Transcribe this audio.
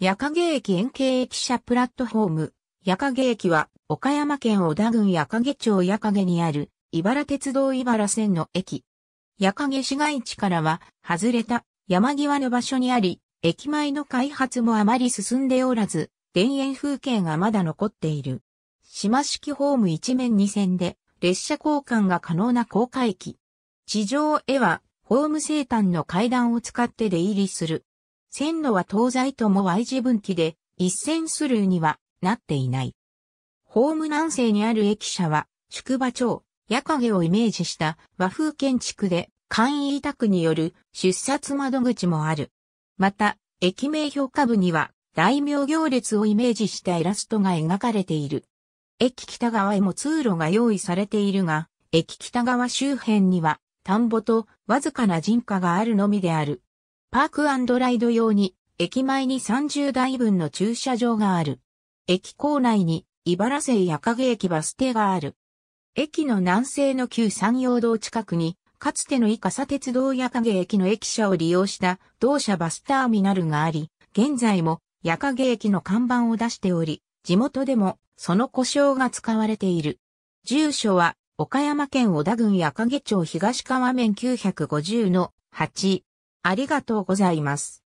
矢影駅円形駅舎プラットフォーム。矢影駅は、岡山県小田郡矢影町矢影にある、茨鉄道茨線の駅。矢影市街地からは、外れた山際の場所にあり、駅前の開発もあまり進んでおらず、田園風景がまだ残っている。島式ホーム一面二線で、列車交換が可能な高架駅。地上へは、ホーム生誕の階段を使って出入りする。線路は東西とも Y 字分岐で、一線スルーにはなっていない。ホーム南西にある駅舎は、宿場町、夜影をイメージした和風建築で、簡易委託による出札窓口もある。また、駅名評価部には、大名行列をイメージしたイラストが描かれている。駅北側へも通路が用意されているが、駅北側周辺には、田んぼとわずかな人家があるのみである。パークライド用に、駅前に30台分の駐車場がある。駅構内に、茨城矢影駅バス停がある。駅の南西の旧山陽道近くに、かつての伊笠鉄道矢影駅の駅舎を利用した同社バスターミナルがあり、現在も矢影駅の看板を出しており、地元でもその故障が使われている。住所は岡山県小田郡矢影町東川面950の8、ありがとうございます。